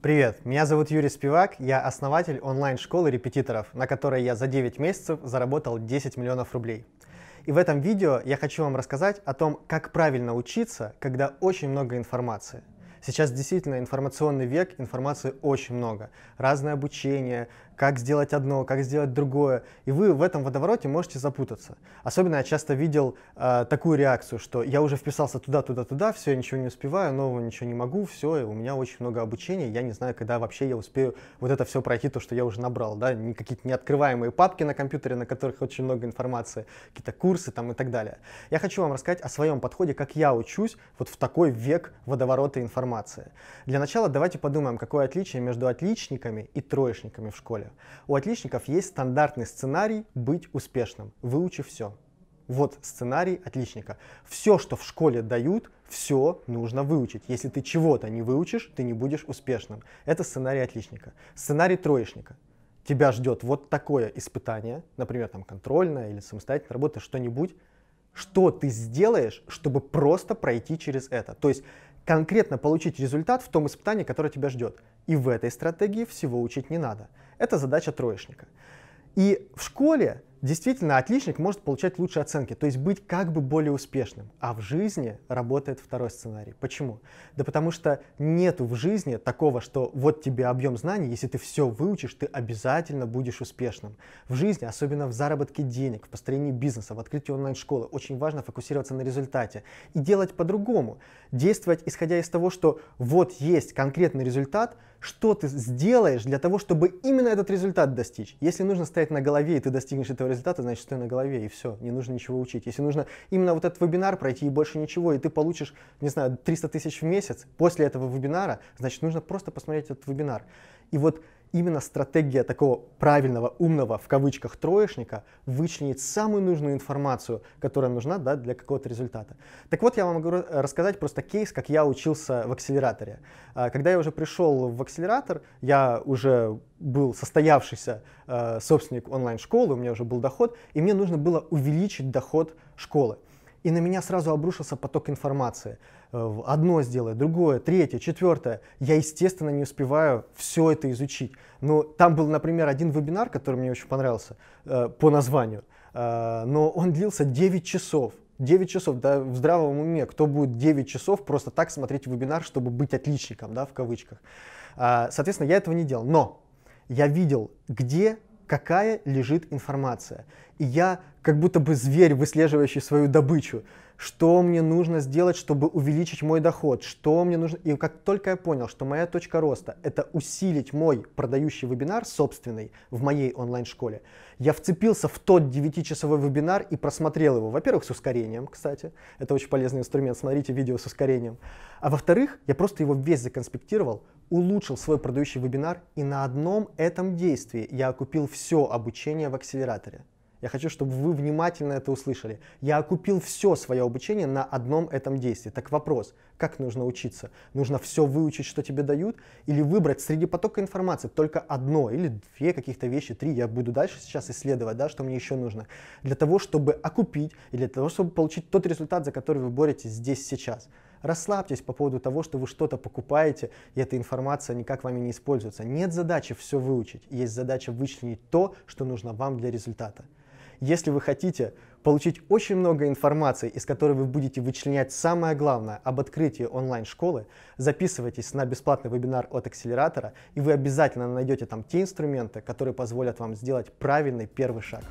Привет, меня зовут Юрий Спивак, я основатель онлайн-школы репетиторов, на которой я за 9 месяцев заработал 10 миллионов рублей. И в этом видео я хочу вам рассказать о том, как правильно учиться, когда очень много информации. Сейчас действительно информационный век, информации очень много. Разное обучение, как сделать одно, как сделать другое. И вы в этом водовороте можете запутаться. Особенно я часто видел э, такую реакцию, что я уже вписался туда, туда, туда, все, я ничего не успеваю, нового ничего не могу, все, и у меня очень много обучения, я не знаю, когда вообще я успею вот это все пройти, то, что я уже набрал, да, какие-то неоткрываемые папки на компьютере, на которых очень много информации, какие-то курсы там и так далее. Я хочу вам рассказать о своем подходе, как я учусь вот в такой век водоворота информации. Для начала давайте подумаем, какое отличие между отличниками и троечниками в школе историю. У отличников есть стандартный сценарий быть успешным, выучив все. Вот сценарий отличника. Все, что в школе дают, все нужно выучить. Если ты чего-то не выучишь, ты не будешь успешным. Это сценарий отличника. Сценарий троечника. Тебя ждет вот такое испытание, например, там контрольная или самостоятельная работа, что-нибудь, что ты сделаешь, чтобы просто пройти через это. То есть конкретно получить результат в том испытании, которое тебя ждет. И в этой стратегии всего учить не надо. Это задача троечника. И в школе Действительно, отличник может получать лучшие оценки, то есть быть как бы более успешным. А в жизни работает второй сценарий. Почему? Да потому что нету в жизни такого, что вот тебе объем знаний, если ты все выучишь, ты обязательно будешь успешным. В жизни, особенно в заработке денег, в построении бизнеса, в открытии онлайн-школы, очень важно фокусироваться на результате и делать по-другому. Действовать исходя из того, что вот есть конкретный результат, что ты сделаешь для того, чтобы именно этот результат достичь. Если нужно стоять на голове и ты достигнешь этого поставил результаты, значит, ты на голове, и все, не нужно ничего учить. Если нужно именно вот этот вебинар пройти и больше ничего, и ты получишь, не знаю, 300 тысяч в месяц после этого вебинара, значит, нужно просто посмотреть этот вебинар. И вот Именно стратегия такого правильного, умного, в кавычках, троечника вычленит самую нужную информацию, которая нужна да, для какого-то результата. Так вот, я вам могу рассказать просто кейс, как я учился в акселераторе. А, когда я уже пришел в акселератор, я уже был состоявшийся э, собственник онлайн-школы, у меня уже был доход, и мне нужно было увеличить доход школы и на меня сразу обрушился поток информации. Э, одно сделай, другое, третье, четвертое. Я, естественно, не успеваю все это изучить. Но там был, например, один вебинар, который мне очень понравился э, по названию, э, но он длился 9 часов. 9 часов, да, в здравом уме, кто будет 9 часов просто так смотреть вебинар, чтобы быть отличником, да, в кавычках. А, соответственно, я этого не делал, но я видел, где какая лежит информация и я как будто бы зверь, выслеживающий свою добычу. Что мне нужно сделать, чтобы увеличить мой доход? Что мне нужно... И как только я понял, что моя точка роста — это усилить мой продающий вебинар собственный в моей онлайн-школе, я вцепился в тот 9-часовой вебинар и просмотрел его. Во-первых, с ускорением, кстати. Это очень полезный инструмент. Смотрите видео с ускорением. А во-вторых, я просто его весь законспектировал, улучшил свой продающий вебинар, и на одном этом действии я окупил все обучение в акселераторе. Я хочу, чтобы вы внимательно это услышали. Я окупил все свое обучение на одном этом действии. Так вопрос, как нужно учиться? Нужно все выучить, что тебе дают? Или выбрать среди потока информации только одно или две каких-то вещи, три? Я буду дальше сейчас исследовать, да, что мне еще нужно. Для того, чтобы окупить или для того, чтобы получить тот результат, за который вы боретесь здесь сейчас. Расслабьтесь по поводу того, что вы что-то покупаете, и эта информация никак вами не используется. Нет задачи все выучить, есть задача вычленить то, что нужно вам для результата. Если вы хотите получить очень много информации, из которой вы будете вычленять самое главное об открытии онлайн-школы, записывайтесь на бесплатный вебинар от акселератора, и вы обязательно найдете там те инструменты, которые позволят вам сделать правильный первый шаг.